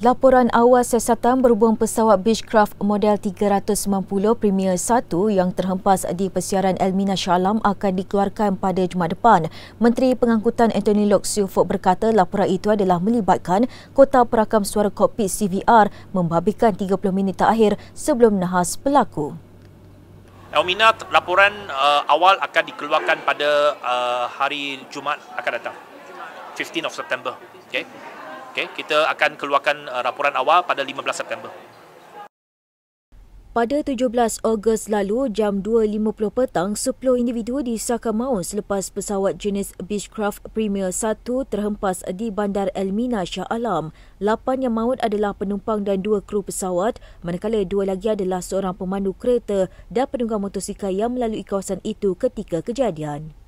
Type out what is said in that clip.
Laporan awal siasatan berhubung pesawat Beechcraft model 390 Premier 1 yang terhempas di persiaran Elmina Shalam akan dikeluarkan pada Jumaat depan. Menteri Pengangkutan Anthony Lok Siufok berkata laporan itu adalah melibatkan kotak perakam suara kopi CVR membabikan 30 minit terakhir sebelum nahas pelaku. Elmina, laporan uh, awal akan dikeluarkan pada uh, hari Jumaat akan datang. 15 September. Okay. Okay, kita akan keluarkan laporan uh, awal pada 15 September. Pada 17 Ogos lalu, jam 2.50 petang, 10 individu di Saka maut selepas pesawat jenis Beechcraft Premier 1 terhempas di Bandar Elmina Shah Alam. Lapan yang maut adalah penumpang dan dua kru pesawat, manakala dua lagi adalah seorang pemandu kereta dan penunggang motosikal yang melalui kawasan itu ketika kejadian.